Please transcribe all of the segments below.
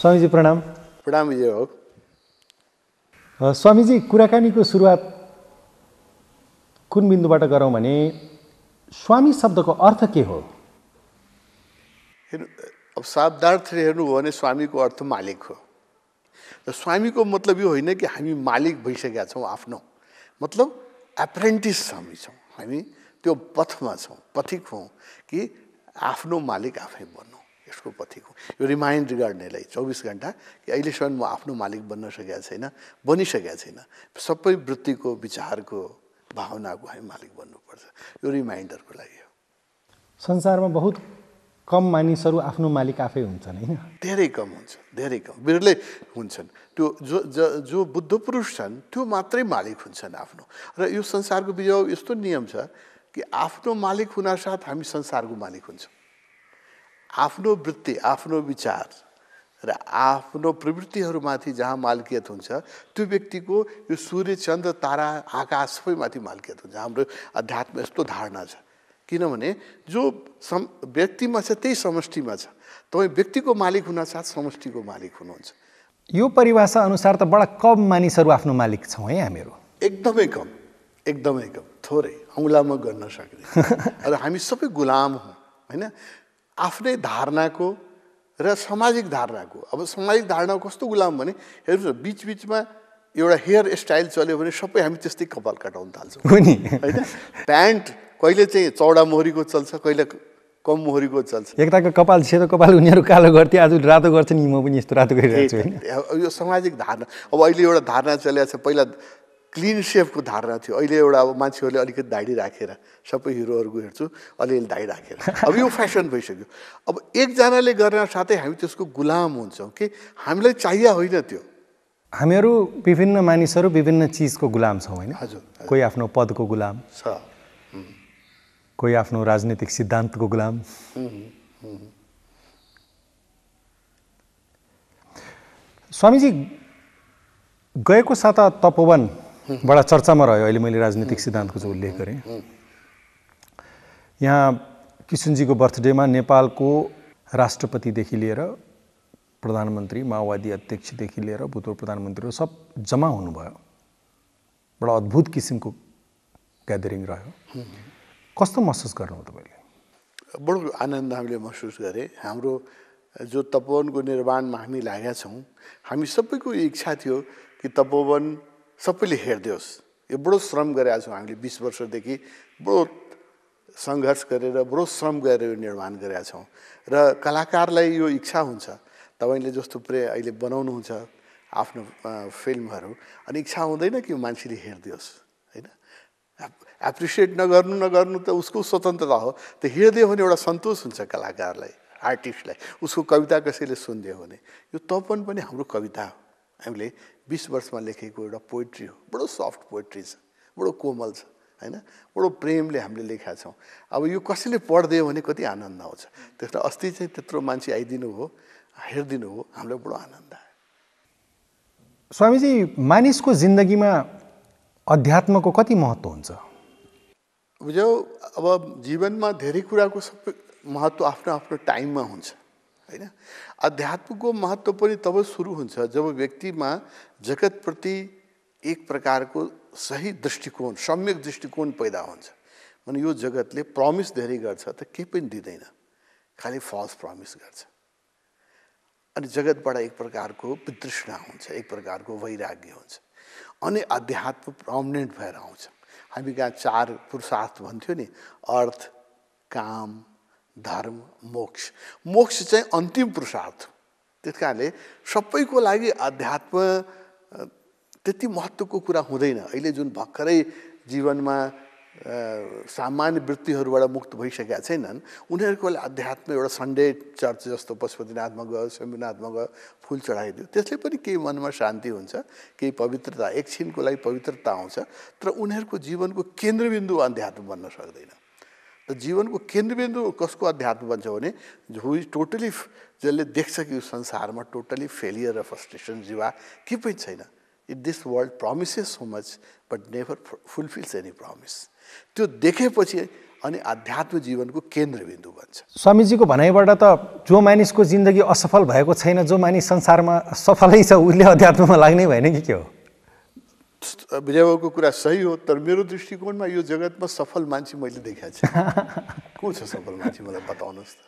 स्वामीजी प्रणाम प्रणाम विजय भाउ स्वामीजी कुराकानीको सुरुवात कुन बिन्दुबाट गरौँ भने स्वामी शब्दको अर्थ के हो हेर्नु अब शब्दार्थ हेर्नु हो भने स्वामीको अर्थ मालिक हो र स्वामीको मतलब यो होइन कि हामी मालिक भइसकेका छौँ आफ्नो मतलब एप्रेन्टिस स्वामी छौँ हामी त्यो पथमा छौँ पथिक हौँ कि आफ्नो मालिक आफै बन्नु पथिक हो यो रिमाइन्ड गर्नेलाई चौबिस घन्टा कि अहिलेसम्म म आफ्नो मालिक बन्न सकेका छैन बनिसकेका छैन सबै वृत्तिको विचारको भावनाको हामी मालिक बन्नुपर्छ यो रिमाइन्डरको लागि हो संसारमा बहुत कम मानिसहरू आफ्नो मालिक आफै हुन्छन् होइन धेरै कम हुन्छ धेरै कम बिरलै हुन्छन् त्यो जो ज जो बुद्ध पुरुष छन् त्यो मात्रै मालिक हुन्छन् आफ्नो र यो संसारको विजय यस्तो नियम छ कि आफ्नो मालिक हुनासाथ हामी संसारको मालिक हुन्छौँ आफ्नो वृत्ति आफ्नो विचार र आफ्नो प्रवृत्तिहरूमाथि जहाँ मालकियत हुन्छ त्यो व्यक्तिको यो सूर्य चन्द्र तारा आकाश सबैमाथि मालकियत हुन्छ हाम्रो अध्यात्म यस्तो धारणा छ किनभने जो सम व्यक्तिमा छ त्यही समष्टिमा छ तपाईँ व्यक्तिको मालिक हुनसाथ समष्टिको मालिक हुनुहुन्छ यो परिभाषा अनुसार त बडा कम मानिसहरू आफ्नो मालिक छौँ है हामीहरू एकदमै कम एकदमै कम थोरै औँलामा गर्न सक्ने र हामी सबै गुलाम हौँ होइन आफ्नै धारणाको र सामाजिक धारणाको अब सामाजिक धारणा कस्तो गुलाम भने हेर्नुहोस् बिचबिचमा एउटा हेयर स्टाइल चल्यो भने सबै हामी त्यस्तै कपाल काटाउन थाल्छौँ होइन प्यान्ट कहिले चाहिँ चौडा मोहरीको चल्छ कहिले कम मोहरीको चल्छ एकताको कपाल सेतो कपाल उनीहरू कालो गर्थे आज रातो गर्छ नि म पनि यस्तो रातो गरिरहेको छु यो सामाजिक धारणा अब अहिले एउटा धारणा चलिरहेको छ पहिला क्लिन सेफको धारणा थियो अहिले एउटा अब मान्छेहरूले अलिकति धाडी राखेर सबै हिरोहरूको हेर्छु अलिअलि धाडी राखेर अब यो फेसन भइसक्यो अब एकजनाले गर्न साथै हामी त्यसको गुलाम हुन्छौँ कि हामीलाई चाहिए होइन त्यो हामीहरू विभिन्न मानिसहरू विभिन्न चिजको गुलाम छौँ होइन हजुर कोही आफ्नो पदको गुलाम छ कोही आफ्नो राजनीतिक सिद्धान्तको गुलाम स्वामीजी गएको साता तपोवन बडा चर्चामा रह्यो अहिले मैले राजनीतिक सिद्धान्तको चाहिँ उल्लेख गरेँ यहाँ किसुनजीको बर्थडेमा नेपालको राष्ट्रपतिदेखि लिएर प्रधानमन्त्री माओवादी अध्यक्षदेखि लिएर भूतपूर्व प्रधानमन्त्रीहरू सब जम्मा हुनुभयो बडा अद्भुत किसिमको ग्यादरिङ रह्यो कस्तो महसुस गर्नु तपाईँले बडो आनन्द हामीले महसुस गरेँ हाम्रो जो तपोवनको निर्माणमा हामी लागेका छौँ हामी सबैको इच्छा थियो कि तपोवन सबैले हेरिदियोस् यो बडो श्रम गरेका छौँ हामीले बिस वर्षदेखि बडो सङ्घर्ष गरेर बडो श्रम गरेर यो निर्माण गरेका छौँ र कलाकारलाई यो इच्छा हुन्छ तपाईँले जस्तो प्रे अहिले बनाउनुहुन्छ आफ्नो फिल्महरू अनि इच्छा हुँदैन कि मान्छेले हेरिदियोस् होइन एप्रिसिएट नगर्नु नगर्नु त उसको स्वतन्त्रता हो त हेरिदियो भने एउटा सन्तोष हुन्छ कलाकारलाई आर्टिस्टलाई उसको कविता कसैले सुनिदियो भने यो तपन पनि हाम्रो कविता हो हामीले बिस वर्षमा लेखेको एउटा पोइट्री हो बडो सफ्ट पोइट्री छ बडो कोमल छ होइन बडो प्रेमले हामीले लेखेका छौँ अब यो कसैले पढिदियो भने कति आनन्द आउँछ त्यसलाई अस्ति चाहिँ त्यत्रो मान्छे आइदिनु हो हेरिदिनु हो हामीलाई बडो आनन्द आयो स्वामीजी मानिसको जिन्दगीमा अध्यात्मको कति महत्त्व हुन्छ बुझ्यौ अब जीवनमा धेरै कुराको सबै महत्त्व आफ्नो आफ्नो टाइममा हुन्छ होइन आध्यात्मको महत्त्व पनि तब सुरु हुन्छ जब व्यक्तिमा जगतप्रति एक प्रकारको सही दृष्टिकोण सम्यक दृष्टिकोण पैदा हुन्छ भने यो जगतले प्रमिस धेरै गर्छ त केही पनि दिँदैन खालि फल्स प्रमिस गर्छ अनि जगतबाट एक प्रकारको वितृष्णा हुन्छ एक प्रकारको वैराग्य हुन्छ अनि अध्यात्म प्रमनेन्ट भएर आउँछ हामी कहाँ चार पुरुषार्थ भन्थ्यो नि अर्थ काम धर्म मोक्ष मोक्ष चाहिँ अन्तिम पुरुषार्थ त्यस कारणले सबैको लागि अध्यात्म त्यति महत्त्वको कुरा हुँदैन अहिले जुन भर्खरै जीवनमा सामान्य वृत्तिहरूबाट मुक्त भइसकेका छैनन् उनीहरूको अध्यात्म एउटा सन्डे चर्च जस्तो पशुपतिनाथमा गयो शम्भुनाथमा गयो फुल चढाइदियो त्यसले पनि केही मनमा शान्ति हुन्छ केही पवित्रता एकछिनको लागि पवित्रता आउँछ तर उनीहरूको जीवनको केन्द्रबिन्दु अध्यात्म बन्न सक्दैन र जीवनको केन्द्रबिन्दु कसको अध्यात्म बन्छ भने हु इज टोटली जसले देख्छ कि यो संसारमा टोटली फेलियर र फ्रस्ट्रेसन जीवा के पनि छैन it this world promises so much but never fulfils any promise त्यो देखेपछि अनि आध्यात्म जीवनको केन्द्रबिन्दु बन्छ स्वामीजीको भनाइबाट त जो मानिसको जिन्दगी असफल भएको छैन जो मानिस संसारमा सफलै छ उसले अध्यात्ममा लाग्नै भएन कि के हो विजयबाबुको कुरा सही हो तर मेरो दृष्टिकोणमा यो जगतमा सफल मान्छे मैले देखाएको छु को छ सफल मान्छे मलाई बताउनुहोस् त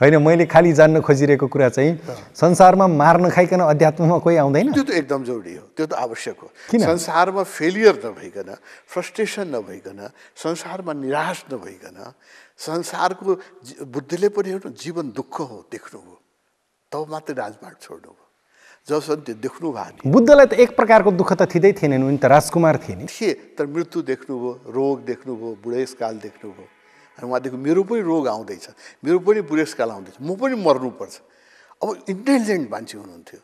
होइन मैले खालि जान्न खोजिरहेको कुरा चाहिँ संसारमा मार्न खाइकन अध्यात्ममा कोही आउँदैन त्यो त एकदम जरुरी हो त्यो त आवश्यक हो किन संसारमा फेलियर नभइकन फ्रस्ट्रेसन नभइकन संसारमा निराश नभइकन संसारको बुद्धिले पनि एउटा जीवन दुःख हो देख्नु हो तब मात्रै राजमार्ग छोड्नु हो जसरी त्यो देख्नु भएन बुद्धलाई त एक प्रकारको दुःख त थिँदै थिएनन् उनी त राजकुमार थिए नि थिए तर मृत्यु देख्नुभयो रोग देख्नुभयो बुढेसकाल देख्नुभयो अनि उहाँदेखि मेरो पनि रोग आउँदैछ मेरो पनि बुढेसकाल आउँदैछ म पनि मर्नुपर्छ अब इन्टेलिजेन्ट मान्छे हुनुहुन्थ्यो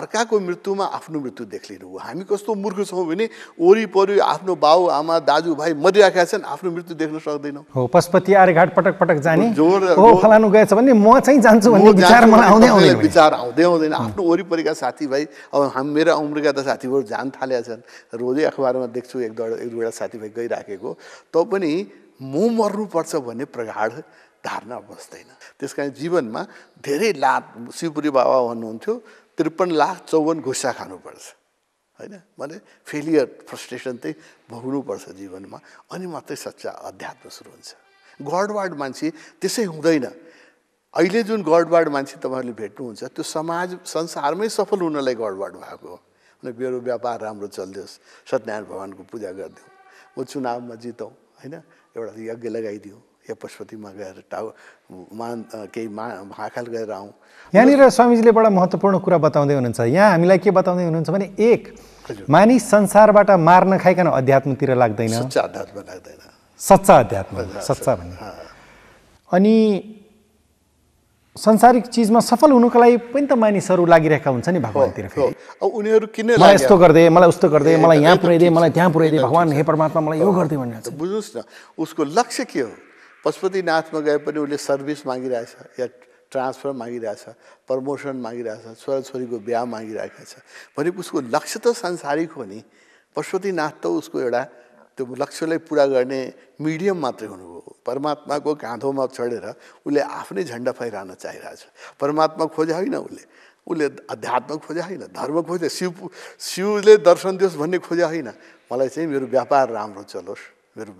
अर्काको मृत्युमा आफ्नो मृत्यु देख्लिनु हो हामी कस्तो मूर्ख छौँ भने वरिपरि आफ्नो बाउ आमा दाजुभाइ मरिरहेका छन् आफ्नो मृत्यु देख्न सक्दैनौँ हो पशुपति आर्यघाट पटक पटक जाने फलानु गएछ भने म चाहिँ जान्छु भन्ने विचार आउँदैन विचार आउँदै आउँदैन आफ्नो वरिपरिका साथीभाइ अब हामी मेरा उम्रका त साथीभाइहरू जान थालेका छन् रोजै अखबारमा देख्छु एक दुई एक दुईवटा साथीभाइ गइराखेको पनि म मर्नुपर्छ भन्ने प्रगाढ धारणा बस्दैन त्यस कारण जीवनमा धेरै लाभ शिवपुरी बाबा भन्नुहुन्थ्यो त्रिपन्न लाख चौवन्न घुसा खानुपर्छ होइन भने फेलियर फ्रस्ट्रेसन चाहिँ भोग्नुपर्छ जीवनमा अनि मात्रै सच्चा अध्यात्म सुरु हुन्छ गडवाड मान्छे त्यसै हुँदैन अहिले जुन गडवाड मान्छे तपाईँहरूले भेट्नुहुन्छ त्यो समाज संसारमै सफल हुनलाई गडवाड भएको हो अनि मेरो व्यापार राम्रो चलिदियोस् सत्यनारायण भगवान्को पूजा गरिदिउँ म चुनावमा जितौँ होइन एउटा यज्ञ लगाइदिउँ या पशुपतिमा गएर टाउ मान केही मा महाकाल गएर आउँ यहाँनिर स्वामीजीले बडा महत्त्वपूर्ण कुरा बताउँदै हुनुहुन्छ यहाँ हामीलाई के बताउँदै हुनुहुन्छ भने एक मानिस संसारबाट मार्न खाइकन अध्यात्मतिर लाग्दैन सच्चा अध्यात्म लाग्दैन सच्चा अध्यात्म सच्चा भन्ने अनि संसारिक चिजमा सफल हुनुको लागि पनि त मानिसहरू लागिरहेका हुन्छ नि भगवान्तिर उनीहरू किन मलाई यस्तो गरिदिए मलाई उस्तो गरिदिए मलाई यहाँ पुऱ्याइदिए मलाई त्यहाँ पुऱ्याइदिए भगवान् हे परमात्मा मलाई यो गरिदिए भनेर बुझ्नुहोस् न उसको लक्ष्य के हो पशुपतिनाथमा गए पनि उसले सर्भिस मागिरहेछ या ट्रान्सफर मागिरहेछ प्रमोसन मागिरहेछ छोराछोरीको बिहा मागिरहेको छ भने उसको लक्ष्य त सांसारिक हो नि पशुपतिनाथ त उसको एउटा त्यो लक्ष्यलाई पुरा गर्ने मिडियम मात्रै हुनुभयो परमात्माको काँधोमा चढेर उसले आफ्नै झन्डा फैलाउन चाहिरहेछ परमात्मा खोजे होइन उसले उसले अध्यात्म खोजे होइन धर्म खोजे शिव शिवले दर्शन दियोस् भन्ने खोजे होइन मलाई चाहिँ मेरो व्यापार राम्रो चलोस् मेरो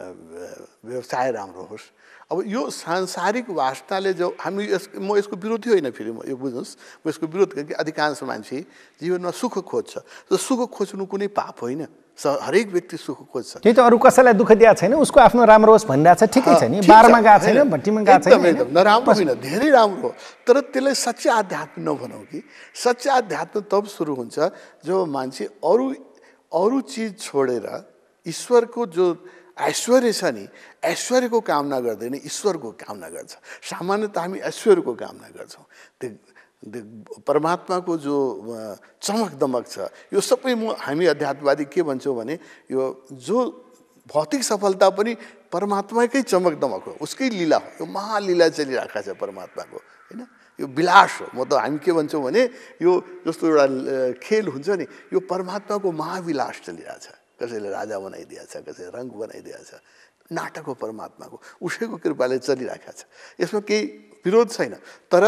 व्यवसाय राम्रो होस् अब यो सांसारिक वास्ताले जो हामी यस म यसको विरोधी होइन फेरि म यो बुझ्नुहोस् म यसको विरोध कि अधिकांश मान्छे जीवनमा सुख खोज्छ र सुख खोज्नु कुनै पाप होइन हरेक व्यक्ति सुख खोज्छ त्यही त अरू कसैलाई दुःख दिएको छैन उसको आफ्नो राम्रो होस् भनिरहेको छ ठिकै छ नि बारमा गएको छैन भट्टीमा गएको छैन एकदम नराम्रो होइन धेरै राम्रो हो तर त्यसलाई सच्चा आध्यात्म नभनौँ कि सच्चा आध्यात्म तब सुरु हुन्छ जब मान्छे अरू अरू चिज छोडेर ईश्वरको जो ऐश्वर्य छ नि ऐश्वर्यको कामना गर्दैन ईश्वरको कामना गर्छ सामान्यत हामी ऐश्वर्यको कामना गर्छौँ त्यो परमात्माको जो चमक दमक छ यो सबै म हामी अध्यात्मवादी के भन्छौँ भने यो जो भौतिक सफलता पनि परमात्माकै चमक दमक हो उसकै लीला हो यो महालीला चलिरहेको छ परमात्माको होइन यो विलास हो म त हामी के भन्छौँ भने यो जस्तो एउटा खेल हुन्छ नि यो परमात्माको महाविलास छ कसैले राजा बनाइदिएछ कसैले रङ्ग बनाइदिएछ नाटक हो परमात्माको उसैको कृपाले चलिरहेको छ यसमा केही विरोध छैन तर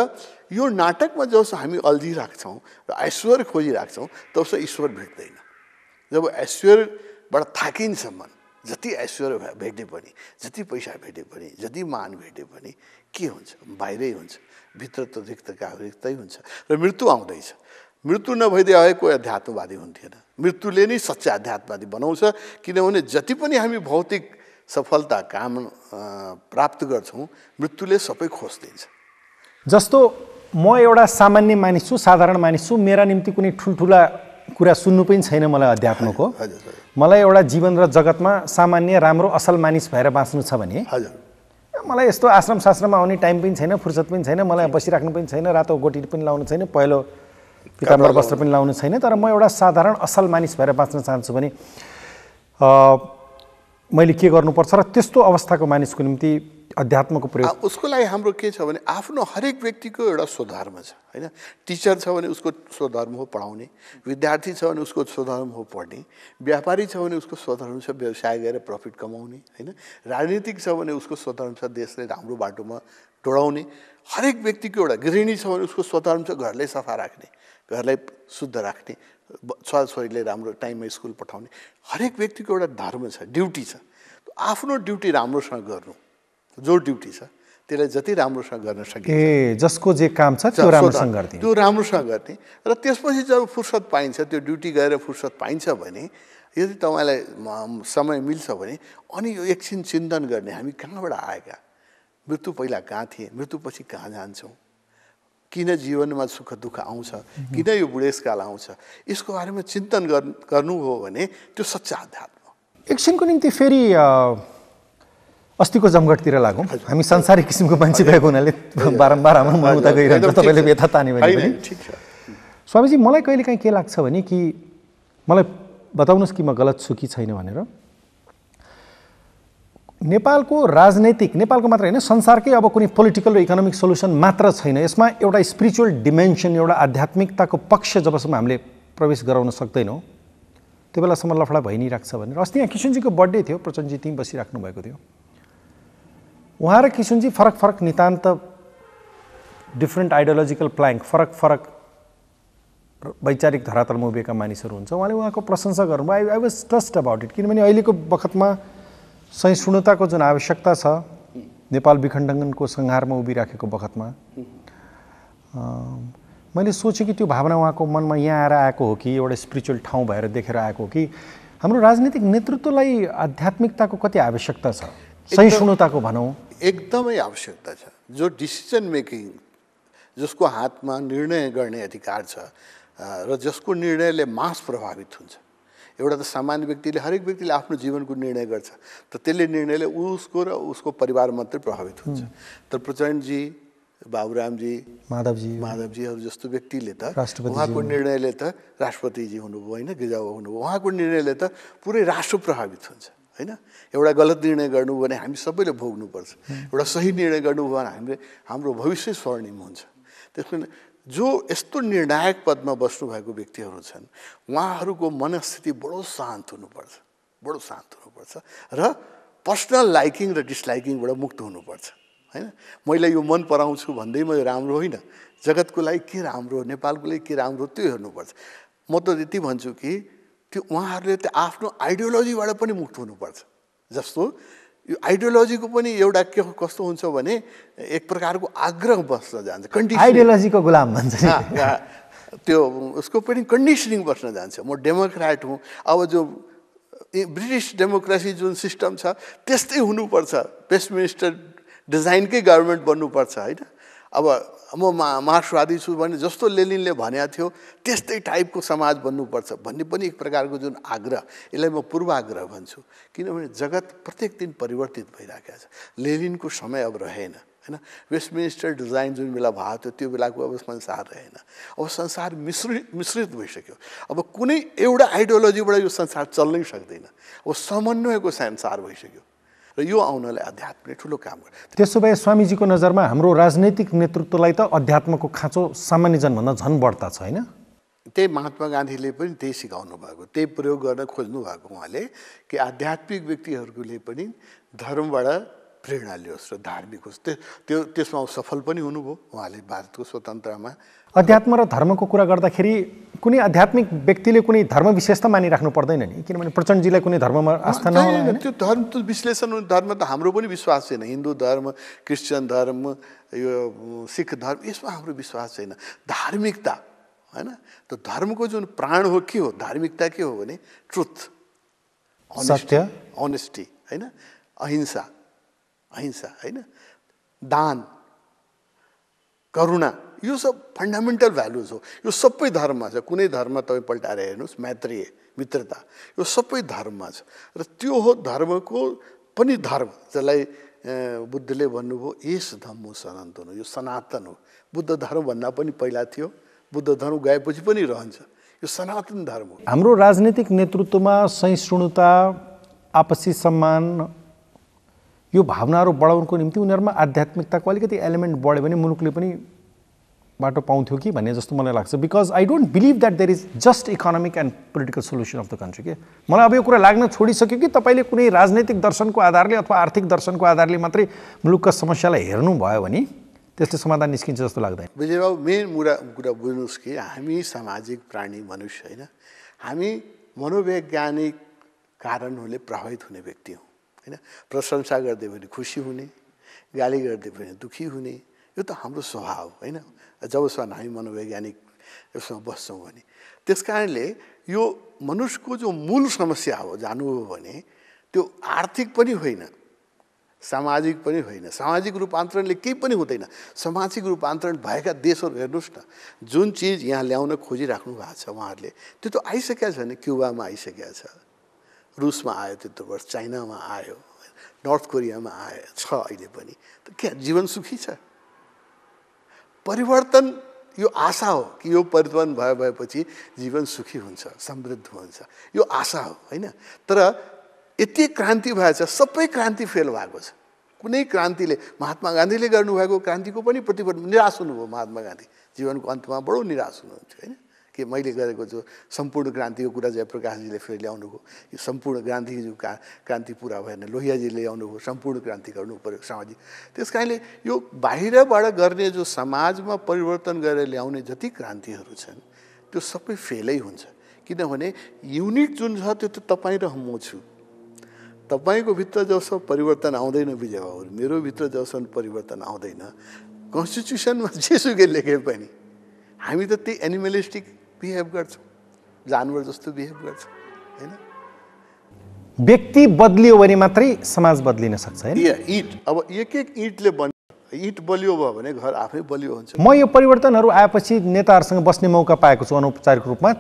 यो नाटकमा जस हामी अल्झिराख्छौँ र ऐश्वर खोजिराख्छौँ तबसम्म ईश्वर भेट्दैन जब ऐश्वरबाट थाकिन्छ मन जति ऐश्वर भेटे पनि जति पैसा भेटे पनि जति मान भेटे पनि के हुन्छ बाहिरै हुन्छ भित्र त रिक्तका रिक्तै हुन्छ र मृत्यु आउँदैछ मृत्यु नभइदिए आएको अध्यात्मवादी हुन्थेन मृत्युले नै सच्चा अध्यात्मवादी बनाउँछ किनभने जति पनि हामी भौतिक सफलता काम प्राप्त गर्छौँ मृत्युले सबै खोज दिन्छ जस्तो म एउटा सामान्य मानिस छु साधारण मानिस छु मेरा निम्ति कुनै ठुल्ठुला कुरा सुन्नु पनि छैन मलाई अध्यात्मको मलाई एउटा जीवन र जगतमा सामान्य राम्रो असल मानिस भएर बाँच्नु छ भने मलाई यस्तो आश्रम शास्त्रमा आउने टाइम पनि छैन फुर्सद पनि छैन मलाई बसिराख्नु पनि छैन रातो गोटी पनि लाउनु छैन पहिलो पिताम्बर वस्त्र पनि लाउनु छैन तर म एउटा साधारण असल मानिस भएर बाँच्न चाहन्छु भने मैले के गर्नुपर्छ र त्यस्तो अवस्थाको मानिसको निम्ति अध्यात्मको प्रयोग उसको लागि हाम्रो के छ भने आफ्नो हरेक व्यक्तिको एउटा स्वधर्म छ होइन टिचर छ भने उसको स्वधर्म हो पढाउने विद्यार्थी छ भने उसको स्वधर्म हो पढ्ने व्यापारी छ भने उसको स्वधर्म छ व्यवसाय गरेर प्रफिट कमाउने होइन राजनीतिक छ भने उसको स्वधर्म छ देशलाई राम्रो बाटोमा टोडाउने हरेक व्यक्तिको एउटा गृहिणी छ भने उसको स्वधर्म छ घरलाई सफा राख्ने घरलाई शुद्ध राख्ने छोराछोरीले राम्रो टाइममा स्कुल पठाउने हरेक व्यक्तिको एउटा धर्म छ ड्युटी छ आफ्नो ड्युटी राम्रोसँग गर्नु जो ड्युटी छ त्यसलाई जति राम्रोसँग गर्न सके जसको जे काम छ त्यो राम्रोसँग गर्ने त्यो राम्रोसँग गर्ने र त्यसपछि जब फुर्सद पाइन्छ त्यो ड्युटी गएर फुर्सद पाइन्छ भने यदि तपाईँलाई समय मिल्छ भने अनि यो एकछिन चिन्तन गर्ने हामी कहाँबाट आएका मृत्यु पहिला कहाँ थिए मृत्युपछि कहाँ जान्छौँ किन जीवनमा सुख दुःख आउँछ किन यो बुढेसकाल आउँछ यसको बारेमा चिन्तन गर्नु हो भने त्यो सच्चा अध्यात्म एकछिनको निम्ति फेरि अस्तिको जमघटतिर लागौँ हामी संसारिक किसिमको मान्छे भएको हुनाले बारम्बार हाम्रो उता गइरहन्छ तपाईँले यता ताने भने ठिक छ स्वामीजी मलाई कहिलेकाहीँ के लाग्छ भने कि मलाई बताउनुहोस् कि म गलत छु कि छैन भनेर नेपालको राजनैतिक नेपालको मात्र होइन संसारकै अब कुनै पोलिटिकल र इकोनोमिक सोल्युसन मात्र छैन यसमा एउटा स्पिरिचुअल डिमेन्सन एउटा आध्यात्मिकताको पक्ष जबसम्म हामीले प्रवेश गराउन सक्दैनौँ त्यो बेलासम्म लफडा भइ नै राख्छ भनेर अस्ति यहाँ किशुनजीको बर्थडे थियो प्रचण्डजी त्यहीँ बसिराख्नु भएको थियो उहाँ र किशुनजी फरक फरक नितान्त डिफ्रेन्ट आइडियोलोजिकल प्ल्याङ्क फरक फरक वैचारिक धरातलमा उभिएका मानिसहरू हुन्छ उहाँले उहाँको प्रशंसा गर्नुभयो I I was trust about it किनभने अहिलेको बखतमा सहिष्णुताको जुन आवश्यकता छ नेपाल विखण्डनको सङ्घारमा उभिराखेको बखतमा मैले सोचेँ कि त्यो भावना उहाँको मनमा यहाँ आएर आएको हो कि एउटा स्पिरिचुअल ठाउँ भएर देखेर आएको हो कि हाम्रो राजनीतिक नेतृत्वलाई आध्यात्मिकताको कति आवश्यकता छ सहिष्णुताको भनौँ एकदमै आवश्यकता छ जो डिसिजन मेकिङ जसको हातमा निर्णय गर्ने अधिकार छ र जसको निर्णयले मास प्रभावित हुन्छ एउटा त सामान्य व्यक्तिले हरेक व्यक्तिले आफ्नो जीवनको निर्णय गर्छ त त्यसले निर्णयले उसको र उसको परिवार मात्रै प्रभावित हुन्छ तर प्रचण्डजी बाबुरामजी माधवजी माधवजीहरू जस्तो व्यक्तिले त उहाँको निर्णयले त राष्ट्रपतिजी हुनुभयो होइन गिरिजाबा हुनुभयो उहाँको निर्णयले त पुरै राष्ट्र प्रभावित हुन्छ होइन एउटा गलत निर्णय गर्नु भने हामी सबैले भोग्नुपर्छ एउटा सही निर्णय गर्नुभयो भने हामीले हाम्रो भविष्य स्वर्णिम हुन्छ त्यस जो यस्तो निर्णायक पदमा बस्नुभएको व्यक्तिहरू छन् उहाँहरूको मनस्थिति बडो शान्त हुनुपर्छ बडो शान्त हुनुपर्छ र पर्सनल लाइकिङ र डिसलाइकिङबाट मुक्त हुनुपर्छ होइन मैले यो मन पराउँछु भन्दैमा यो राम्रो होइन जगतको लागि के राम्रो नेपालको लागि के राम्रो त्यो हेर्नुपर्छ म त त्यति भन्छु कि त्यो उहाँहरूले त्यो आफ्नो आइडियोलोजीबाट पनि मुक्त हुनुपर्छ जस्तो यो आइडियोलोजीको पनि एउटा के कस्तो हुन्छ भने एक प्रकारको आग्रह बस्न जान्छ कन्डिसन आइडियोलोजीको गुलाम भन्छ त्यो उसको पनि कन्डिसनिङ बस्न जान्छ म डेमोक्राट हुँ अब जो ब्रिटिस डेमोक्रेसी जुन सिस्टम छ त्यस्तै हुनुपर्छ वेस्ट मिनिस्टर डिजाइनकै गभर्मेन्ट बन्नुपर्छ होइन अब म मा मार्क्सवादी छु भने जस्तो लेनिनले भनेको थियो त्यस्तै टाइपको समाज बन्नुपर्छ भन्ने पनि एक प्रकारको जुन आग्रह यसलाई म पूर्वाग्रह भन्छु किनभने जगत प्रत्येक दिन परिवर्तित भइरहेको छ लेनिनको समय अब रहेन होइन मिनिस्टर डिजाइन जुन बेला भएको थियो त्यो बेलाको अब संसार रहेन अब संसार मिश्रित मिश्रित भइसक्यो अब कुनै एउटा आइडियोलोजीबाट यो संसार चल्नै सक्दैन अब समन्वयको संसार भइसक्यो र यो आउनलाई अध्यात्मले ठुलो काम गर्छ त्यसो भए स्वामीजीको नजरमा हाम्रो राजनैतिक नेतृत्वलाई त अध्यात्मको खाँचो सामान्य जनभन्दा झन् बढ्ता छ होइन त्यही महात्मा गान्धीले पनि त्यही सिकाउनु भएको त्यही प्रयोग गर्न खोज्नु भएको उहाँले कि आध्यात्मिक व्यक्तिहरूले पनि धर्मबाट प्रेरणा लियोस् र धार्मिक होस् त्यो त्यो त्यसमा सफल पनि हुनुभयो उहाँले भारतको स्वतन्त्रमा अध्यात्म र धर्मको कुरा गर्दाखेरि कुनै आध्यात्मिक व्यक्तिले कुनै धर्म विशेष त मानिराख्नु पर्दैन नि किनभने प्रचण्डजीलाई कुनै धर्ममा आस्था नहोला त्यो धर्म त विश्लेषण धर्म त हाम्रो पनि विश्वास छैन हिन्दू धर्म क्रिस्चियन धर्म यो सिख धर्म यसमा हाम्रो विश्वास छैन धार्मिकता होइन त धर्मको जुन प्राण हो के हो धार्मिकता के हो भने ट्रुथ सत्य अनेस्टी होइन अहिंसा अहिंसा होइन दान करुणा यो सब फन्डामेन्टल भ्यालुज हो यो सबै धर्ममा छ कुनै धर्म तपाईँ पल्टाएर हेर्नुहोस् मैत्री मित्रता यो सबै धर्ममा छ र त्यो हो धर्मको पनि धर्म जसलाई बुद्धले भन्नुभयो यस धर्म हो सनातन हो यो सनातन हो बुद्ध धर्मभन्दा पनि पहिला थियो बुद्ध धर्म गएपछि पनि रहन्छ यो सनातन धर्म हो हाम्रो राजनीतिक नेतृत्वमा सहिष्णुता आपसी सम्मान यो भावनाहरू बढाउनुको निम्ति उनीहरूमा आध्यात्मिकताको अलिकति एलिमेन्ट बढ्यो भने मुलुकले पनि बाटो पाउँथ्यो कि भन्ने जस्तो मलाई लाग्छ because I don't believe that there is just economic and political solution of the country के मलाई अब यो कुरा लाग्न छोडिसक्यो कि तपाईँले कुनै राजनैतिक दर्शनको आधारले अथवा आर्थिक दर्शनको आधारले मात्रै मुलुकका समस्यालाई हेर्नु भयो भने त्यसले समाधान निस्किन्छ जस्तो लाग्दैन विजयबाबु मेन मुरा कुरा बुझ्नुहोस् कि हामी सामाजिक प्राणी मनुष्य होइन हामी मनोवैज्ञानिक कारणहरूले प्रभावित हुने व्यक्ति हौँ होइन प्रशंसा गरिदियो भने खुसी हुने गाली गरिदियो भने दुःखी हुने यो त हाम्रो स्वभाव होइन जबसम्म हामी मनोवैज्ञानिक यसमा बस्छौँ भने त्यस कारणले यो मनुष्यको जो मूल समस्या हो जानु हो भने त्यो आर्थिक पनि होइन सामाजिक पनि होइन सामाजिक रूपान्तरणले केही पनि हुँदैन सामाजिक रूपान्तरण भएका देशहरू हेर्नुहोस् न जुन चिज यहाँ ल्याउन खोजिराख्नु भएको छ उहाँहरूले त्यो त आइसकेका छैन क्युबामा आइसकेका छ रुसमा आयो त्यत्रो वर्ष चाइनामा आयो नर्थ कोरियामा आयो छ अहिले पनि त क्या जीवन सुखी छ परिवर्तन यो आशा हो कि यो परिवर्तन भयो भएपछि जीवन सुखी हुन्छ समृद्ध हुन्छ यो आशा हो होइन तर यति क्रान्ति भएछ सबै क्रान्ति फेल भएको छ कुनै क्रान्तिले महात्मा गान्धीले गर्नुभएको क्रान्तिको पनि प्रतिफल निराश हुनुभयो महात्मा गान्धी जीवनको अन्तमा बडो निराश हुनुहुन्थ्यो होइन के मैले गरेको जो सम्पूर्ण क्रान्तिको कुरा जयप्रकाशजीले फेरि ल्याउनुभयो यो सम्पूर्ण क्रान्ति क्रान्ति पुरा भएन लोहियाजीले ल्याउनुभयो सम्पूर्ण क्रान्ति गर्नु पऱ्यो सामाजिक त्यस कारणले यो बाहिरबाट गर्ने जो समाजमा परिवर्तन गरेर ल्याउने जति क्रान्तिहरू छन् त्यो सबै फेलै हुन्छ किनभने युनिट जुन छ त्यो त तपाईँ र म छु तपाईँको भित्र जबसम्म परिवर्तन आउँदैन विजयबाबु मेरो भित्र जबसम्म परिवर्तन आउँदैन कन्स्टिट्युसनमा जेसुकै लेखे पनि हामी त त्यही एनिमलिस्टिक बिहेभ गर्छौँ जानवर जस्तो बिहेभ गर्छौँ होइन व्यक्ति बदलियो भने मात्रै समाज बदलिन सक्छ इट अब एक एक इँटले बन् इट बलियो भयो भने घर आफै बलियो हुन्छ म यो परिवर्तनहरू आएपछि नेताहरूसँग बस्ने मौका पाएको छु अनौपचारिक रूपमा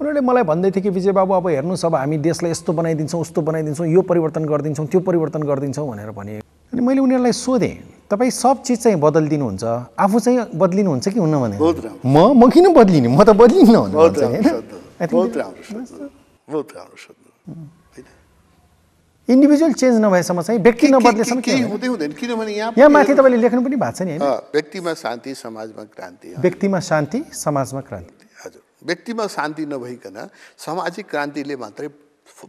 उनीहरूले मलाई भन्दै थियो कि विजय बाबु अब हेर्नुहोस् अब हामी देशलाई यस्तो बनाइदिन्छौँ उस्तो बनाइदिन्छौँ यो परिवर्तन गरिदिन्छौँ त्यो परिवर्तन गरिदिन्छौँ भनेर भने अनि मैले उनीहरूलाई सोधेँ तपाईँ सब चिज चाहिँ बदलिदिनुहुन्छ आफू चाहिँ बदलिनुहुन्छ कि हुन्न भने म म किन बदलिने म त बदलिन्न इन्डिभिजुअल चेन्ज नभएसम्म चाहिँ व्यक्ति नबदलेसम्म केही हुँदै हुँदैन किनभने यहाँ यहाँ माथि तपाईँले लेख्नु पनि भएको छ नि व्यक्तिमा शान्ति समाजमा क्रान्ति व्यक्तिमा शान्ति समाजमा क्रान्ति व्यक्तिमा शान्ति नभइकन सामाजिक क्रान्तिले मात्रै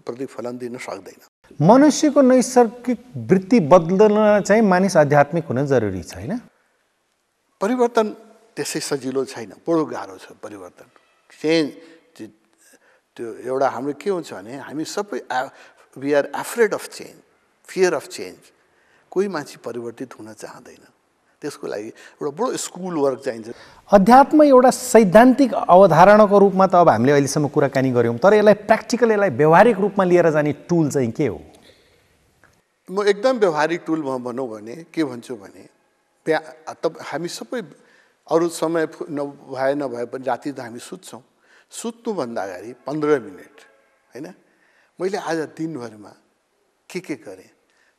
प्रतिफलन दिन सक्दैन मनुष्यको नैसर्गिक वृत्ति बदल्न चाहिँ मानिस आध्यात्मिक हुन जरुरी छैन परिवर्तन त्यसै सजिलो छैन बडो गाह्रो छ परिवर्तन चेन्ज त्यो एउटा हाम्रो के हुन्छ भने हामी सबै we are afraid of change fear of change कोही मान्छे परिवर्तित हुन चाहँदैन त्यसको लागि एउटा बडो स्कुल वर्क चाहिन्छ अध्यात्म एउटा सैद्धान्तिक अवधारणाको रूपमा त अब हामीले अहिलेसम्म कुराकानी गऱ्यौँ तर यसलाई प्र्याक्टिकल यसलाई व्यवहारिक रूपमा लिएर जाने टुल चाहिँ के हो म एकदम व्यवहारिक टुल भनौँ भने के भन्छु भने त हामी सबै अरू समय नभए नभए पनि राति त हामी सुत्छौँ सुत्नुभन्दा अगाडि पन्ध्र मिनट होइन मैले आज दिनभरिमा के के गरेँ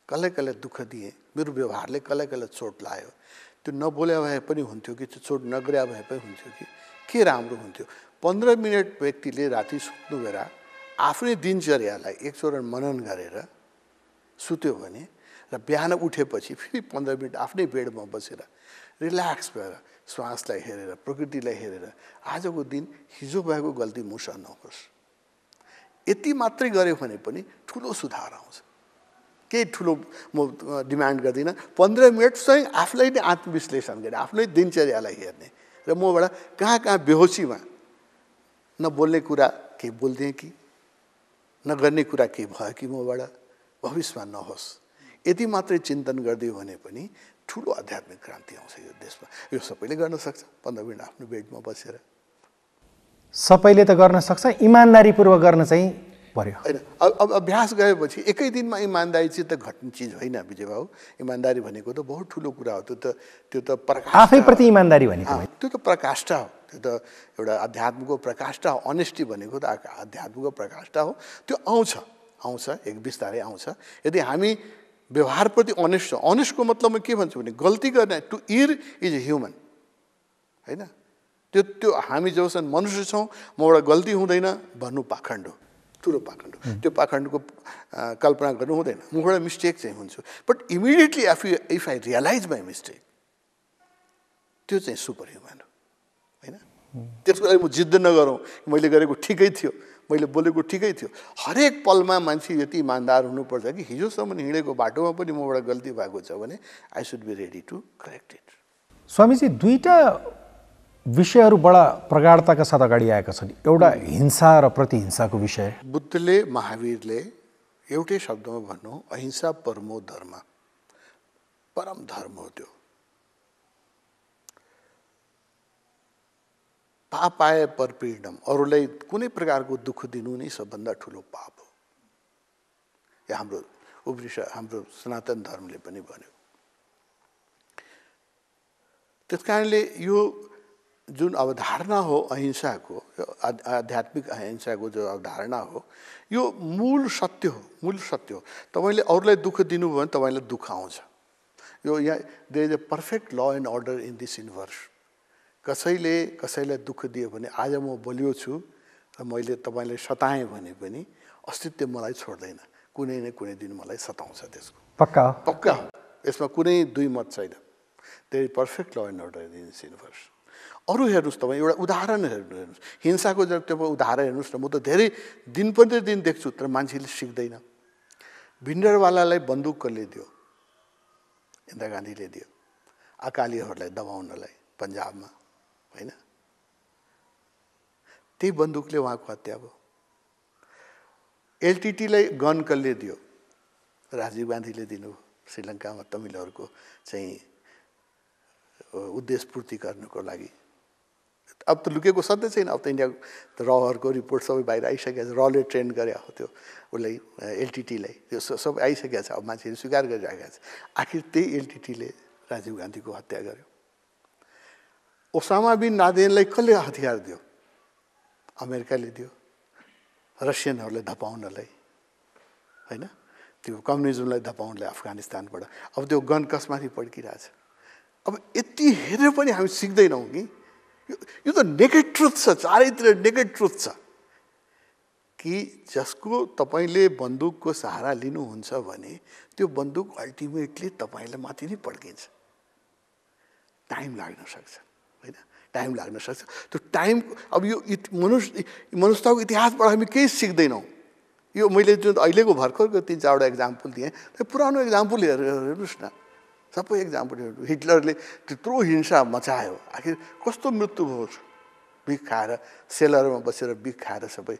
कसलाई कसलाई दुःख दिएँ मेरो व्यवहारले कसलाई कसलाई चोट लायो त्यो नबोल्या भए पनि हुन्थ्यो कि त्यो चोट नगर्या भए पनि हुन्थ्यो कि के राम्रो हुन्थ्यो पन्ध्र मिनट व्यक्तिले राति सुत्नु बेला आफ्नै दिनचर्यालाई एकचोटि मनन गरेर सुत्यो भने र बिहान उठेपछि फेरि पन्ध्र मिनट आफ्नै बेडमा बसेर रिल्याक्स भएर श्वासलाई हेरेर प्रकृतिलाई हेरेर आजको दिन हिजो भएको गल्ती मुसा नहोस् यति मात्रै गऱ्यो भने पनि ठुलो सुधार आउँछ केही ठुलो म डिमान्ड गर्दिनँ पन्ध्र मिनट चाहिँ आफूलाई नै आत्मविश्लेषण गर्ने आफ्नै दिनचर्यालाई हेर्ने र मबाट कहाँ कहाँ बेहोसीमा नबोल्ने कुरा के बोल्दिएँ कि नगर्ने कुरा के भयो कि मबाट भविष्यमा नहोस् यति मात्रै चिन्तन गरिदियो भने पनि ठुलो आध्यात्मिक क्रान्ति आउँछ यो देशमा यो सबैले गर्न सक्छ पन्ध्र मिनट आफ्नो बेडमा बसेर सबैले त गर्न सक्छ इमान्दारीपूर्वक गर्न चाहिँ पर्यो होइन अब अभ्यास गएपछि एकै दिनमा इमान्दारी चाहिँ त घट्ने चिज होइन विजय बाबु इमान्दारी भनेको त बहुत ठुलो कुरा हो त्यो त त्यो त प्रकाश आफैप्रति इमान्दारी भनेको त्यो त प्रकाष्ठा हो त्यो त एउटा अध्यात्मको प्रकाष्ठा हो अनेस्टी भनेको त अध्यात्मको प्रकाष्ठा हो त्यो आउँछ आउँछ एक बिस्तारै आउँछ यदि हामी व्यवहारप्रति अनेस्ट छौँ अनेस्टको म के भन्छु भने गल्ती गर्ने टु इर इज ह्युमन होइन त्यो त्यो हामी जबसम्म मनुष्य छौँ म एउटा गल्ती हुँदैन भन्नु पाखण्ड हो ठुलो पाखण्ड त्यो पाखण्डको कल्पना गर्नु हुँदैन म एउटा मिस्टेक चाहिँ हुन्छु but immediately of if I realise my mistake त्यो चाहिँ सुपर ह्युमन हो होइन त्यसको लागि म जिद्द नगरौँ मैले गरेको ठिकै थियो मैले बोलेको ठिकै थियो हरेक पलमा मान्छे यति इमान्दार हुनुपर्छ कि हिजोसम्म हिँडेको बाटोमा पनि मबाट गल्ती भएको छ भने I should be ready to correct it Swamiji दुईवटा विषयहरू बडा प्रगाढताका साथ अगाडि आएका छन् एउटा हिंसा र प्रतिहिंसाको विषय बुद्धले महावीरले एउटै शब्दमा भन्नु अहिंसा परमो धर्म परम धर्म हो त्यो पाप आए परपीडम अरूलाई कुनै प्रकारको दुःख दिनु नै सबभन्दा ठुलो पाप हो या हाम्रो उब्रिस हाम्रो सनातन धर्मले पनि भन्यो त्यस कारणले यो जुन अवधारणा हो अहिंसाको आध्यात्मिक अहिंसाको जो अवधारणा हो यो मूल सत्य हो मूल सत्य हो तपाईँले अरूलाई दुःख दिनुभयो भने तपाईँलाई दुःख आउँछ यो यहाँ there is a perfect law and order in this universe कसैले कसैलाई दुःख दियो भने आज म बलियो छु र मैले तपाईँलाई सताएँ भने पनि अस्तित्व मलाई छोड्दैन कुनै न कुनै दिन मलाई सताउँछ त्यसको पक्का पक्का यसमा कुनै दुई मत छैन there is perfect law and order in this universe अरू हेर्नुहोस् तपाईँ एउटा उदाहरण हेर्नु हेर्नुहोस् हिंसाको जब त्यो उदाहरण हेर्नुहोस् न म त धेरै दिन पनि दिन देख्छु तर मान्छेले सिक्दैन भिन्डरवालालाई बन्दुक कसले दियो इन्दिरा गान्धीले दियो अकालीहरूलाई दबाउनलाई पन्जाबमा होइन त्यही बन्दुकले उहाँको हत्या भयो एलटिटीलाई गन कसले दियो राजीव गान्धीले दिनु श्रीलङ्कामा तमिलहरूको चाहिँ उद्देश्य पूर्ति गर्नुको लागि अब त लुकेको सधैँ छैन अब त इन्डिया रहरको रिपोर्ट सबै बाहिर आइसकेको छ रले ट्रेन गरे हो त्यो उसलाई एलटिटीलाई त्यो सबै आइसकेको छ अब मान्छेहरू स्वीकार गरिरहेको छ आखिर त्यही एलटिटीले राजीव गान्धीको हत्या गर्यो ओसामा बिन नादेनलाई कसले हतियार दियो अमेरिकाले दियो रसियनहरूलाई धपाउनलाई होइन त्यो कम्युनिजमलाई धपाउनलाई अफगानिस्तानबाट अब त्यो गन कसमाथि पड्किरहेछ अब यति हेरेर पनि हामी सिक्दैनौँ कि यो त नेगेट ट्रुथ छ चारैतिर नेगेट ट्रुथ छ कि जसको तपाईँले बन्दुकको सहारा लिनुहुन्छ भने त्यो बन्दुक अल्टिमेटली तपाईँलाई माथि नै पड्किन्छ टाइम लाग्न सक्छ होइन टाइम लाग्न सक्छ त्यो टाइम अब यो मनुष्य मनुष्यताको इतिहासबाट हामी केही सिक्दैनौँ यो मैले जुन अहिलेको भर्खरको तिन चारवटा इक्जाम्पल दिएँ त्यो पुरानो इक्जाम्पल हेर्नुहोस् न सबै एक्जाम्पलहरू हिटलरले त्यत्रो हिंसा मचायो आखिर कस्तो मृत्यु भयो बिख खाएर सेलरमा बसेर बिख खाएर सबै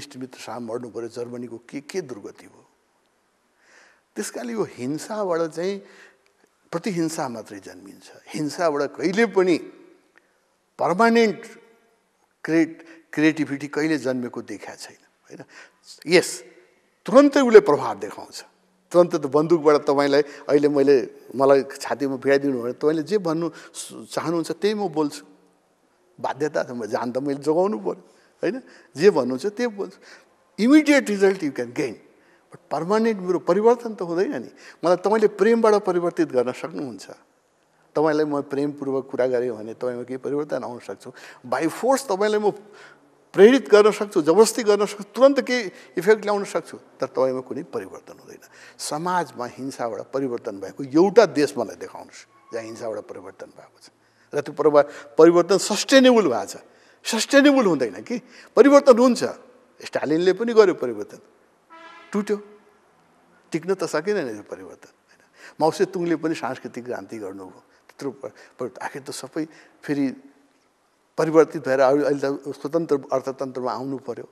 इष्टमित्र साम मर्नु पऱ्यो जर्मनीको के के दुर्गति हो त्यस कारणले यो हिंसाबाट चाहिँ प्रतिहिंसा मात्रै जन्मिन्छ हिंसाबाट कहिले पनि पर्मानेन्ट क्रिएट क्रिएटिभिटी कहिले जन्मेको देखाएको छैन होइन यस तुरन्तै उसले प्रभाव देखाउँछ तुरन्त त बन्दुकबाट तपाईँलाई अहिले मैले मलाई छातीमा भिडाइदिनु भने तपाईँले जे भन्नु चाहनुहुन्छ त्यही म बोल्छु बाध्यता छ म जान त मैले जोगाउनु पऱ्यो होइन जे भन्नुहुन्छ त्यही बोल्छु immediate result you can gain but permanent मेरो परिवर्तन त हुँदैन नि मलाई तपाईँले प्रेमबाट परिवर्तित गर्न सक्नुहुन्छ तपाईँलाई म प्रेमपूर्वक कुरा गरेँ भने तपाईँमा केही परिवर्तन आउन सक्छु बाई फोर्स तपाईँलाई म प्रेरित गर्न सक्छु जबरजस्ती गर्न सक्छु तुरन्त केही इफेक्ट ल्याउन सक्छु तर तपाईँमा कुनै परिवर्तन हुँदैन समाजमा हिंसाबाट परिवर्तन भएको एउटा देश मलाई देखाउनुहोस् जहाँ हिंसाबाट परिवर्तन भएको छ र त्यो परिवा परिवर्तन सस्टेनेबल भएको छ सस्टेनेबल हुँदैन कि परिवर्तन हुन्छ स्टालिनले पनि गर्यो परिवर्तन टुट्यो टिक्न त सकेन त्यो परिवर्तन होइन माउसे तुङले पनि सांस्कृतिक क्रान्ति गर्नुभयो त्यत्रो आखिर त सबै फेरि परिवर्तित भएर अहिले त स्वतन्त्र अर्थतन्त्रमा आउनु पऱ्यो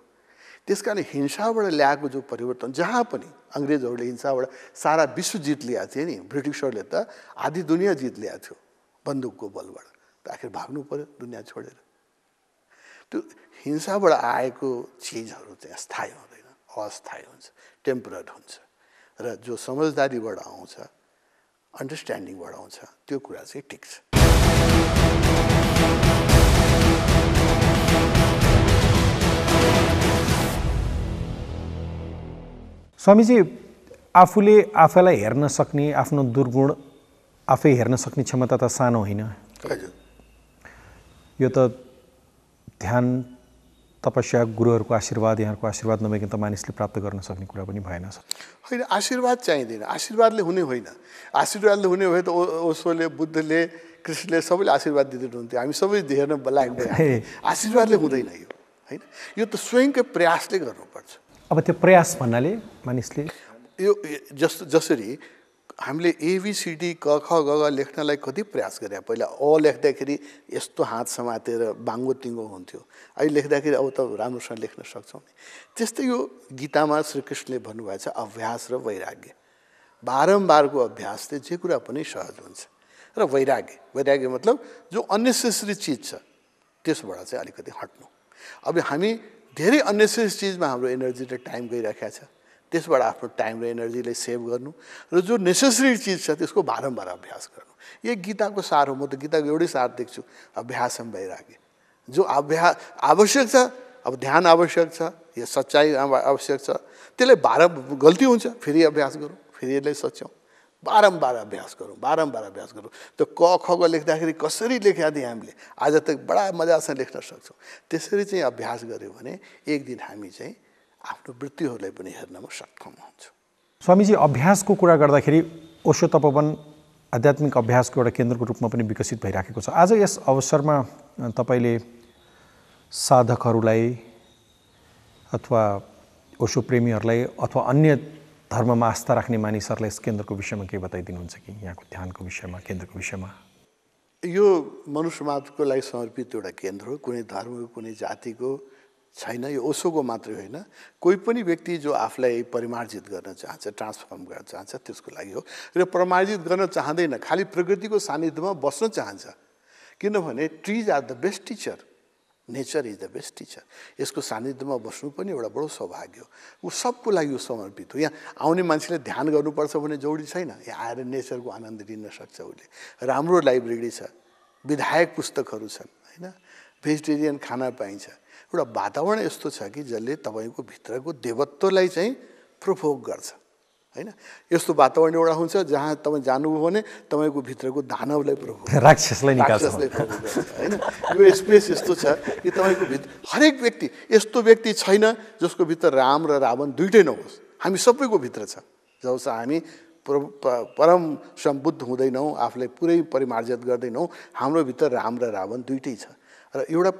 त्यस कारण हिंसाबाट ल्याएको जो परिवर्तन जहाँ पनि अङ्ग्रेजहरूले हिंसाबाट सारा विश्व जित ल्याएको थियो नि ब्रिटिसहरूले त आधी दुनियाँ जित ल्याएको थियो बन्दुकको बलबाट त आखिर भाग्नु पऱ्यो दुनियाँ छोडेर त्यो हिंसाबाट आएको चिजहरू चाहिँ स्थायी हुँदैन अस्थायी हुन्छ टेम्पररी हुन्छ र जो समझदारीबाट आउँछ अन्डरस्ट्यान्डिङबाट आउँछ त्यो कुरा चाहिँ ठिक छ स्वामीजी आफूले आफैलाई हेर्न सक्ने आफ्नो दुर्गुण आफै हेर्न सक्ने क्षमता त सानो होइन यो त ध्यान तपस्या गुरुहरूको आशीर्वाद यहाँहरूको आशीर्वाद नभइकन त मानिसले प्राप्त गर्न सक्ने कुरा पनि भएन होइन आशीर्वाद चाहिँदैन आशीर्वादले हुने होइन आशीर्वादले हुने भए त ओसोले बुद्धले कृष्णले सबैले आशीर्वाद दिँदैनुहुन्थ्यो हामी सबै हेर्न लायक आशीर्वादले हुँदैन यो होइन यो त स्वयंकै प्रयासले गर्नुपर्छ अब त्यो प्रयास भन्नाले मानिसले यो जस जसरी हामीले एबिसिडी क ख ग ग लेख्नलाई कति प्रयास गरे पहिला अ लेख्दाखेरि यस्तो हात समातेर बाङ्गो तिङ्गो हुन्थ्यो अहिले लेख्दाखेरि अब त राम्रोसँग लेख्न सक्छौँ नि त्यस्तै यो गीतामा श्रीकृष्णले भन्नुभएको छ अभ्यास र वैराग्य बारम्बारको अभ्यासले जे कुरा पनि सहज हुन्छ र वैराग्य वैराग्य मतलब जो अननेसेसरी चिज छ त्यसबाट चाहिँ अलिकति हट्नु अब हामी धेरै अन्नेसेसरी चिजमा हाम्रो एनर्जी र टाइम गइरहेको छ त्यसबाट आफ्नो टाइम र एनर्जीलाई सेभ गर्नु र जो नेसेसरी चिज छ त्यसको बारम्बार अभ्यास गर्नु यो गीताको सार हो म त गीताको एउटै सार देख्छु अभ्यासम भइराखे जो अभ्यास आवश्यक छ अब ध्यान आवश्यक छ या सच्चाइ आवश्यक छ त्यसलाई बारम्बार गल्ती हुन्छ फेरि अभ्यास गरौँ फेरि यसलाई सच्याउँ बारम्बार अभ्यास गरौँ बारम्बार अभ्यास गरौँ त्यो क ख खको लेख्दाखेरि कसरी लेख्या थियौँ हामीले आज त बडा मजासँग लेख्न सक्छौँ त्यसरी चाहिँ अभ्यास गऱ्यौँ भने एक दिन हामी चाहिँ आफ्नो वृत्तिहरूलाई पनि हेर्नमा सक्षम हुन्छौँ स्वामीजी अभ्यासको कुरा गर्दाखेरि ओसो तपोवन आध्यात्मिक अभ्यासको एउटा केन्द्रको रूपमा पनि विकसित भइराखेको छ आज यस अवसरमा तपाईँले साधकहरूलाई अथवा ओसो प्रेमीहरूलाई अथवा अन्य धर्ममा आस्था राख्ने मानिसहरूलाई यस केन्द्रको विषयमा केही बताइदिनुहुन्छ कि यहाँको ध्यानको विषयमा केन्द्रको विषयमा यो मात्रको लागि समर्पित एउटा केन्द्र हो कुनै धर्मको कुनै जातिको छैन यो ओसोको मात्रै होइन कोही पनि व्यक्ति जो आफूलाई परिमार्जित गर्न चाहन्छ ट्रान्सफर्म गर्न चाहन्छ त्यसको लागि हो र परिमार्जित गर्न चाहँदैन खालि प्रकृतिको सान्निध्यमा बस्न चाहन्छ किनभने trees are the best teacher nature is the best teacher यसको सान्निध्यमा बस्नु पनि एउटा बडो सौभाग्य हो ऊ सबको लागि ऊ समर्पित हो यहाँ आउने मान्छेले ध्यान गर्नुपर्छ भने जोडी छैन यहाँ आएर नेचरको आनन्द लिन सक्छ उसले राम्रो लाइब्रेरी छ विधायक पुस्तकहरू छन् होइन भेजिटेरियन खाना पाइन्छ एउटा वातावरण यस्तो छ कि जसले तपाईँको भित्रको देवत्वलाई चाहिँ प्रभोग गर्छ होइन यस्तो वातावरण एउटा हुन्छ जहाँ तपाईँ जानुभयो भने तपाईँको भित्रको दानवलाई प्रभु राक्षसलाई होइन यो स्पेस यस्तो छ कि तपाईँको भित्र हरेक व्यक्ति यस्तो व्यक्ति छैन जसको भित्र राम र रावण दुइटै नहोस् हामी सबैको भित्र छ जबस हामी परम सम्बुद्ध हुँदैनौँ आफूलाई पुरै परिमार्जित गर्दैनौँ हाम्रो भित्र राम र रावण दुइटै छ र एउटा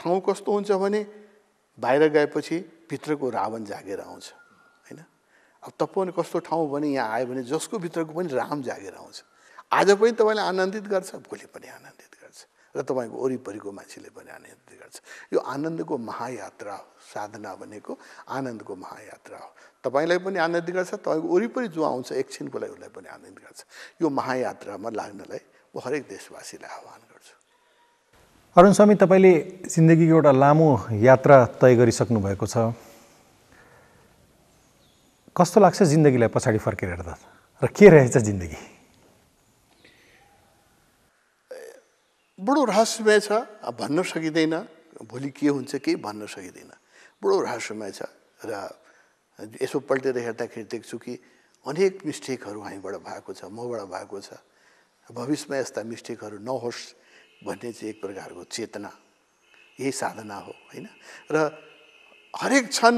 ठाउँ कस्तो हुन्छ भने बाहिर गएपछि भित्रको रावण जागेर आउँछ अब पनि कस्तो ठाउँ भने यहाँ आयो भने जसको भित्रको पनि राम जागेर आउँछ आज पनि तपाईँले आनन्दित गर्छ भोलि पनि आनन्दित गर्छ र तपाईँको वरिपरिको मान्छेले पनि आनन्दित गर्छ यो आनन्दको महायात्रा हो साधना भनेको आनन्दको महायात्रा हो तपाईँलाई पनि आनन्दित गर्छ तपाईँको वरिपरि जो आउँछ एकछिनको लागि उसलाई पनि आनन्दित गर्छ यो महायात्रामा लाग्नलाई म हरेक देशवासीलाई आह्वान गर्छु अरुण स्वामी तपाईँले जिन्दगीको एउटा लामो यात्रा तय गरिसक्नु भएको छ कस्तो लाग्छ जिन्दगीलाई पछाडि फर्केर हेर्दा र के रहेछ जिन्दगी बडो रहस्यमय छ भन्न सकिँदैन भोलि के हुन्छ के भन्न सकिँदैन बडो रहस्यमय छ र यसो पल्टेर हेर्दाखेरि देख्छु कि अनेक मिस्टेकहरू हामीबाट भएको छ मबाट भएको छ भविष्यमा यस्ता मिस्टेकहरू नहोस् भन्ने चाहिँ एक प्रकारको चेतना यही साधना हो होइन र हरेक क्षण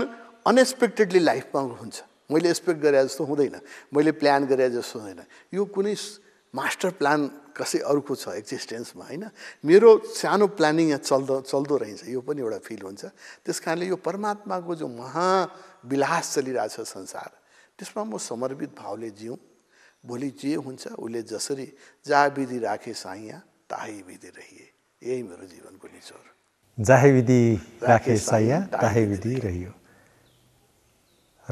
अनएक्सपेक्टेडली लाइफमा हुन्छ मैले एक्सपेक्ट गरे जस्तो हुँदैन मैले प्लान गरे जस्तो हुँदैन यो कुनै मास्टर प्लान कसै अर्को छ एक्जिस्टेन्समा होइन मेरो सानो प्लानिङ यहाँ चल्दो चल्दो रहेछ यो पनि एउटा फिल हुन्छ त्यस कारणले यो परमात्माको जो महाविलास चलिरहेछ संसार त्यसमा म समर्पित भावले जिउँ भोलि जे हुन्छ उसले जसरी जा विधि राखे साइया ताही विधि रहिए यही मेरो जीवनको निचोर जाहे विधि राखे साइया ताहे विधि रहियो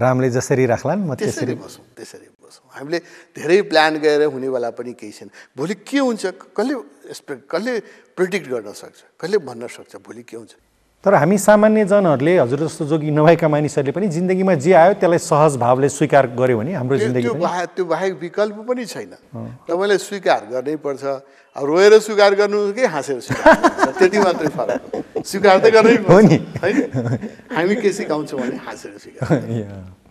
रामले जसरी राख्लान् म त्यसरी बसौँ त्यसरी बसौँ हामीले धेरै प्लान गरेर हुनेवाला पनि केही छैन भोलि के हुन्छ कसले एक्सपेक्ट कसले प्रिडिक्ट गर्न सक्छ कसले भन्न सक्छ भोलि के हुन्छ तर हामी सामान्य जनहरूले हजुर जस्तो जोगी नभएका मानिसहरूले पनि जिन्दगीमा जे आयो त्यसलाई सहज भावले स्वीकार गर्यो भने हाम्रो जिन्दगी त्यो बाहेक विकल्प पनि छैन तपाईँले स्वीकार गर्नै पर्छ रोएर स्वीकार गर्नु कि हाँसेर स्वीकार त्यति मात्रै फरक स्वीकार त गर्नै हो नि हामी के सिकाउँछौँ भने हाँसेर स्वीकार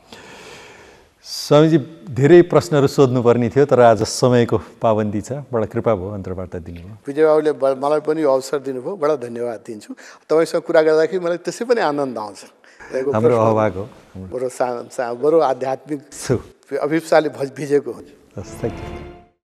स्वामीजी धेरै प्रश्नहरू सोध्नुपर्ने थियो तर आज समयको पाबन्दी छ बडा कृपा भयो अन्तर्वार्ता दिनुभयो विजयबाबुले मलाई पनि अवसर दिनुभयो बडा धन्यवाद दिन्छु तपाईँसँग कुरा गर्दाखेरि मलाई त्यसै पनि आनन्द आउँछ हाम्रो अभाग हो बरु बरु आध्यात्मिक अभिप्साले भिजेको हुन्छ थ्याङ्क यू